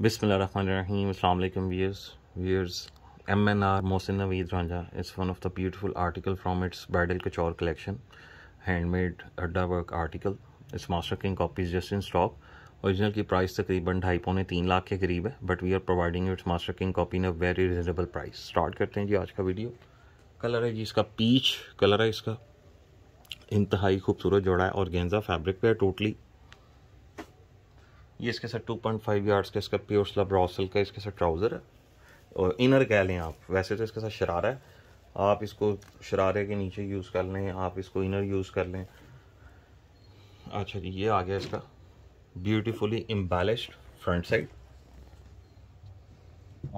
Bismillahirrahmanirrahim. Assalamu alaikum viewers. Viewers, MNR Mohsin Naveed Ranja is one of the beautiful article from its Bridal Couture collection. Handmade Adda work article. It's masterking copies just in stock. Original की price तकरीबन ढाई पौने तीन लाख के करीब है but we are providing its master king copy in a very reasonable price start करते हैं जी आज का वीडियो कलर है जी इसका पीच कलर है इसका इंतहाई खूबसूरत जोड़ा है और गेंजा फैब्रिक पे है टोटली ये इसके साथ टू पॉइंट फाइव यार्ड्स का इसका प्योर स्लब रॉसल का इसके साथ ट्राउज़र है और इनर कह लें आप वैसे तो इसके साथ शरारा है आप इसको शरारे के नीचे यूज़ कर लें आप इसको इनर यूज़ कर लें अच्छा जी ये आ गया इसका beautifully embellished front side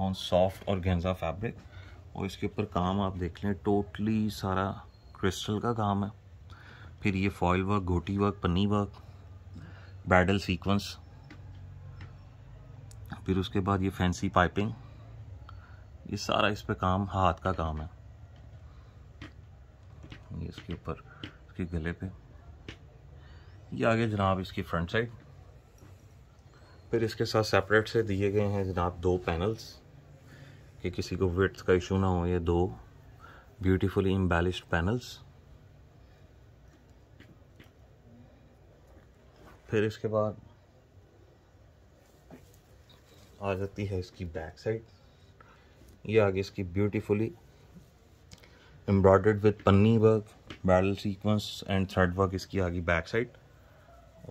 on soft और गेंजा फैब्रिक और इसके ऊपर काम आप देख लें टोटली सारा क्रिस्टल का काम है फिर ये फॉयल वर्क गोटी वर्क पन्नी वर्क ब्राइडल सीक्वेंस फिर उसके बाद ये फैंसी पाइपिंग ये सारा इस पे काम हाथ का काम है ये इसके ऊपर इसके गले पे ये आगे जनाब इसकी फ्रंट साइड फिर इसके साथ सेपरेट से दिए गए हैं जनाब दो पैनल्स कि किसी को वेट्स का इशू ना हो ये दो ब्यूटीफुली इम्बेलिश्ड पैनल्स फिर इसके बाद आ जाती है इसकी बैक साइड ये आगे इसकी ब्यूटीफुली एम्ब्रॉयड विद पन्नी वर्क बैडल सीक्वेंस एंड थ्रेड वर्क इसकी आगे बैक साइड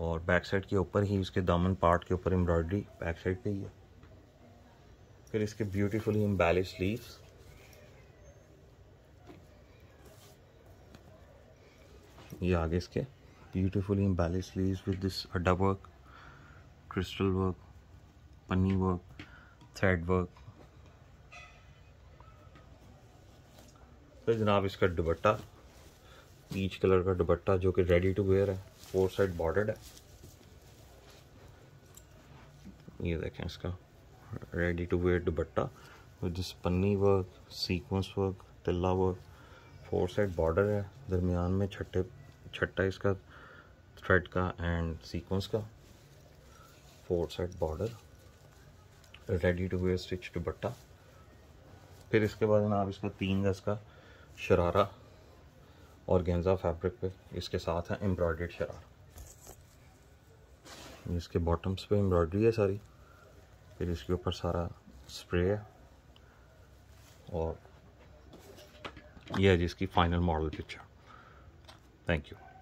और बैक साइड के ऊपर ही इसके दामन पार्ट के ऊपर एम्ब्रॉयडरी बैक साइड पे ही है फिर इसके ब्यूटीफुली एम्बेलिश लीव्स ये आगे इसके beautifully embellish leaves with this अड्डा वर्क क्रिस्टल वर्क पन्नी वर्क थ्रेड वर्क तो जनाब इसका दुबट्टा पीच कलर का दुबट्टा जो कि रेडी टू वेयर है फोर साइड बॉर्डर्ड है ये देखें इसका रेडी टू वेयर विद जिस पन्नी वर्क सीक्वेंस वर्क तिल्ला वर्क फोर साइड बॉर्डर है दरमियान में छट्टे छट्टा इसका थ्रेड का एंड सीक्वेंस का four side border ready to wear stitch दुपट्टा फिर इसके बाद ना आप इसका तीन गज का शरारा और गेंजा फैब्रिक पे इसके साथ है एम्ब्रॉयड शरारा इसके बॉटम्स पे एम्ब्रॉयडरी है सारी फिर इसके ऊपर सारा स्प्रे है और यह है जिसकी final model picture thank you